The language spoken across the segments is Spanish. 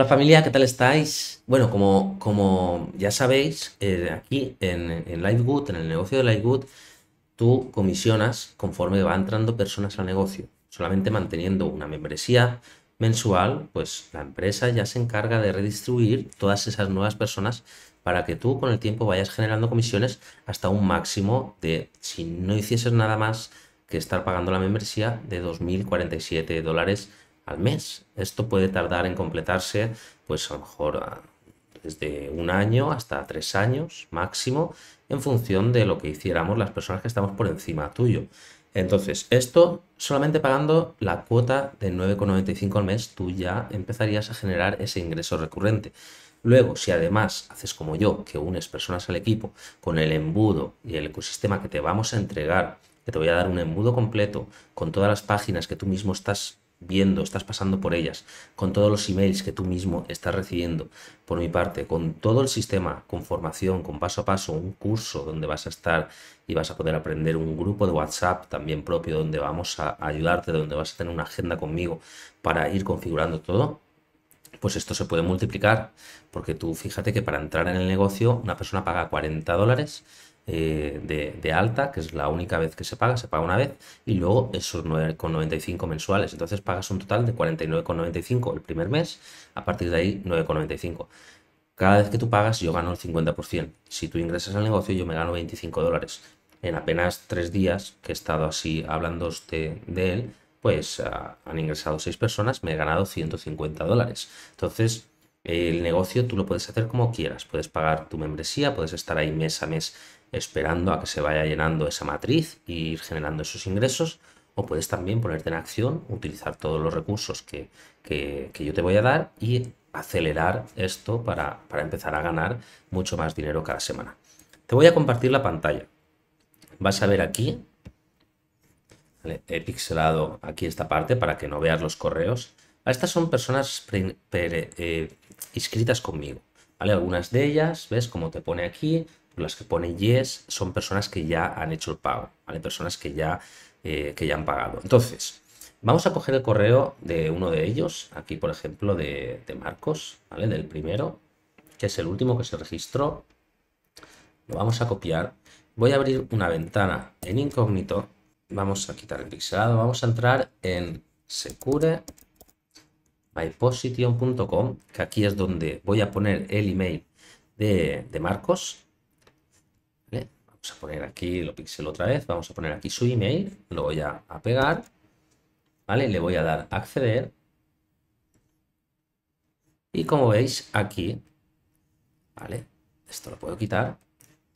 Hola familia, ¿qué tal estáis? Bueno, como, como ya sabéis, eh, aquí en, en LiveGood, en el negocio de LiveGood, tú comisionas conforme va entrando personas al negocio. Solamente manteniendo una membresía mensual, pues la empresa ya se encarga de redistribuir todas esas nuevas personas para que tú con el tiempo vayas generando comisiones hasta un máximo de, si no hicieses nada más que estar pagando la membresía, de 2.047 dólares al mes. Esto puede tardar en completarse, pues a lo mejor ah, desde un año hasta tres años máximo, en función de lo que hiciéramos las personas que estamos por encima tuyo. Entonces, esto solamente pagando la cuota de 9,95 al mes, tú ya empezarías a generar ese ingreso recurrente. Luego, si además haces como yo, que unes personas al equipo con el embudo y el ecosistema que te vamos a entregar, que te voy a dar un embudo completo con todas las páginas que tú mismo estás viendo, estás pasando por ellas, con todos los emails que tú mismo estás recibiendo por mi parte, con todo el sistema, con formación, con paso a paso, un curso donde vas a estar y vas a poder aprender un grupo de WhatsApp también propio donde vamos a ayudarte, donde vas a tener una agenda conmigo para ir configurando todo, pues esto se puede multiplicar porque tú fíjate que para entrar en el negocio una persona paga 40 dólares eh, de, alta, que es la única vez que se paga, se paga una vez, y luego esos 9,95 mensuales. Entonces pagas un total de 49,95 el primer mes, a partir de ahí 9,95. Cada vez que tú pagas yo gano el 50%. Si tú ingresas al negocio yo me gano 25 dólares. En apenas tres días que he estado así hablando de, él, pues ah, han ingresado seis personas, me he ganado 150 dólares. Entonces, el negocio tú lo puedes hacer como quieras. Puedes pagar tu membresía, puedes estar ahí mes a mes esperando a que se vaya llenando esa matriz y ir generando esos ingresos. O puedes también ponerte en acción, utilizar todos los recursos que, yo te voy a dar y acelerar esto para, empezar a ganar mucho más dinero cada semana. Te voy a compartir la pantalla. Vas a ver aquí he pixelado aquí esta parte para que no veas los correos. Ah, estas son personas eh, inscritas conmigo. Algunas de ellas, ¿ves? Como te pone aquí, las que pone yes son personas que ya han hecho el pago, ¿vale? Personas que ya, eh, que ya han pagado. Entonces, vamos a coger el correo de uno de ellos, aquí por ejemplo de, Marcos, ¿vale? Del primero, que es el último que se registró. Lo vamos a copiar. Voy a abrir una ventana en incógnito. Vamos a quitar el pixelado. Vamos a entrar en Secure myposition.com, que aquí es donde voy a poner el email de, de Marcos. Vamos a poner aquí, lo pixel otra vez, vamos a poner aquí su email, lo voy a, pegar, ¿vale? Le voy a dar acceder. Y como veis aquí, ¿vale? Esto lo puedo quitar.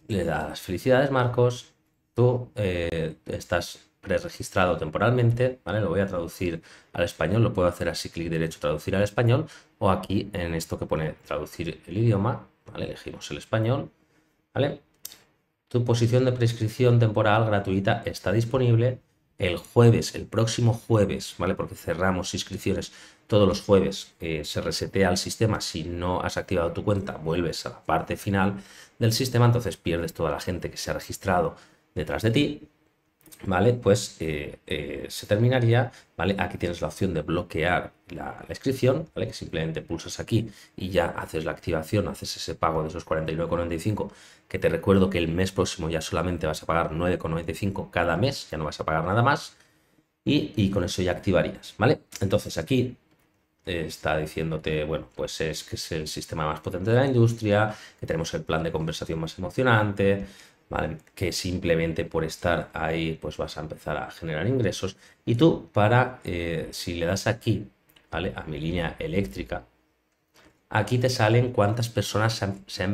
Le das felicidades, Marcos. Tú eh, estás pre-registrado temporalmente, ¿vale? Lo voy a traducir al español, lo puedo hacer así, clic derecho, traducir al español, o aquí en esto que pone traducir el idioma, Elegimos el español, ¿vale? Tu posición de prescripción temporal gratuita está disponible el jueves, el próximo jueves, ¿vale? Porque cerramos inscripciones todos los jueves, eh, se resetea el sistema, si no has activado tu cuenta, vuelves a la parte final del sistema, entonces pierdes toda la gente que se ha registrado detrás de ti, ¿vale? Pues eh, eh, se terminaría, ¿vale? Aquí tienes la opción de bloquear la, inscripción, ¿vale? Que simplemente pulsas aquí y ya haces la activación, haces ese pago de esos 49,95, que te recuerdo que el mes próximo ya solamente vas a pagar 9,95 cada mes, ya no vas a pagar nada más, y, y con eso ya activarías, ¿vale? Entonces aquí eh, está diciéndote, bueno, pues es que es el sistema más potente de la industria, que tenemos el plan de conversación más emocionante, que simplemente por estar ahí, pues vas a empezar a generar ingresos. Y tú, para, eh, si le das aquí, ¿vale? A mi línea eléctrica, aquí te salen cuántas personas se han, se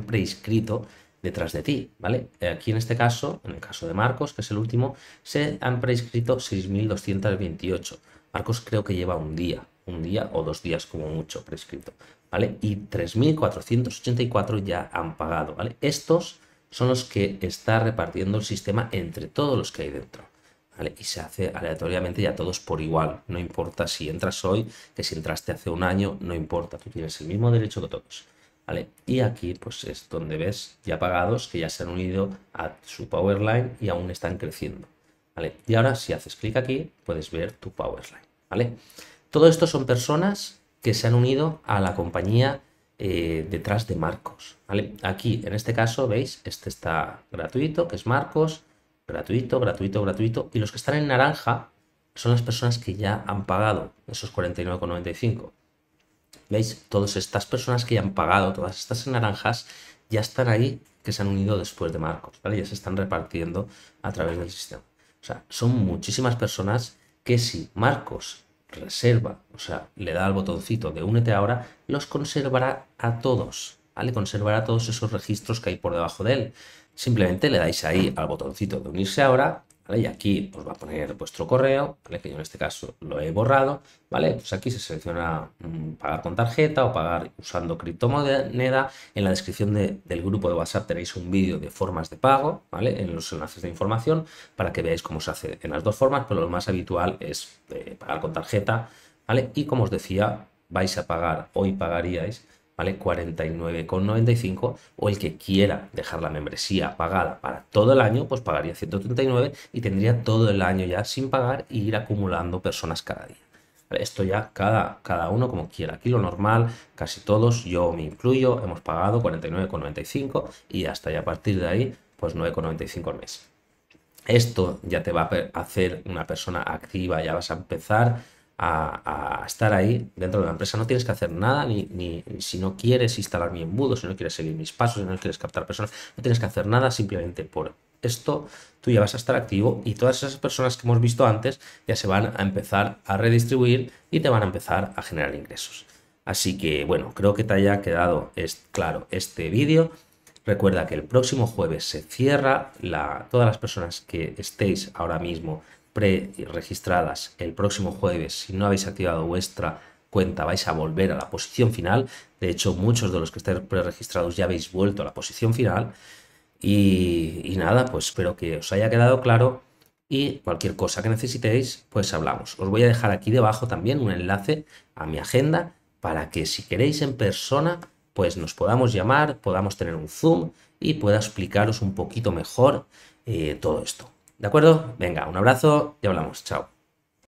detrás de ti, ¿vale? Eh, aquí en este caso, en el caso de Marcos, que es el último, se han preinscrito 6.228. Marcos creo que lleva un día, un día o dos días como mucho prescrito, ¿vale? Y 3.484 ya han pagado, ¿vale? Estos son los que está repartiendo el sistema entre todos los que hay dentro. Y se hace aleatoriamente ya todos por igual. No importa si entras hoy, que si entraste hace un año, no importa. Tú tienes el mismo derecho que todos. ¿vale? Y aquí pues es donde ves ya pagados que ya se han unido a su Powerline y aún están creciendo. ¿vale? Y ahora si haces clic aquí puedes ver tu Powerline. ¿vale? Todo esto son personas que se han unido a la compañía eh, detrás de Marcos. Aquí, en este caso, veis, este está gratuito, que es Marcos, gratuito, gratuito, gratuito. Y los que están en naranja son las personas que ya han pagado esos 49,95. ¿Veis? Todas estas personas que ya han pagado, todas estas en naranjas, ya están ahí, que se han unido después de Marcos, Ya se están repartiendo a través del sistema. O sea, son muchísimas personas que si Marcos reserva, o sea, le da al botoncito de únete ahora, los conservará a todos, ¿vale? Conservará todos esos registros que hay por debajo de él. Simplemente le dais ahí al botoncito de unirse ahora y aquí os pues, va a poner vuestro correo, que yo en este caso lo he borrado, ¿vale? Pues aquí se selecciona mm, pagar con tarjeta o pagar usando criptomoneda. En la descripción del grupo de WhatsApp tenéis un vídeo de formas de pago, ¿vale? En los enlaces de información para que veáis cómo se hace en las dos formas, pero lo más habitual es eh, pagar con tarjeta, ¿vale? Y como os decía, vais a pagar, hoy pagaríais ¿vale? 49,95 o el que quiera dejar la membresía pagada para todo el año, pues pagaría 139 y tendría todo el año ya sin pagar e ir acumulando personas cada día. Esto ya cada, cada uno como quiera. Aquí lo normal, casi todos, yo me incluyo, hemos pagado 49,95 y hasta ya a partir de ahí, pues 9,95 al mes. Esto ya te va a hacer una persona activa, ya vas a empezar a, estar ahí dentro de la empresa. No tienes que hacer nada, ni, si no quieres instalar mi embudo, si no quieres seguir mis pasos, si no quieres captar personas, no tienes que hacer nada, simplemente por esto tú ya vas a estar activo y todas esas personas que hemos visto antes ya se van a empezar a redistribuir y te van a empezar a generar ingresos. Así que bueno, creo que te haya quedado claro este vídeo. Recuerda que el próximo jueves se cierra la, todas las personas que estéis ahora mismo pre-registradas el próximo jueves, si no habéis activado vuestra cuenta, vais a volver a la posición final. De hecho, muchos de los que estáis pre-registrados ya habéis vuelto a la posición final. Y, nada, pues espero que os haya quedado claro y cualquier cosa que necesitéis, pues hablamos. Os voy a dejar aquí debajo también un enlace a mi agenda para que si queréis en persona, pues nos podamos llamar, podamos tener un Zoom y pueda explicaros un poquito mejor eh, todo esto. ¿De acuerdo? Venga, un abrazo y hablamos. Chao.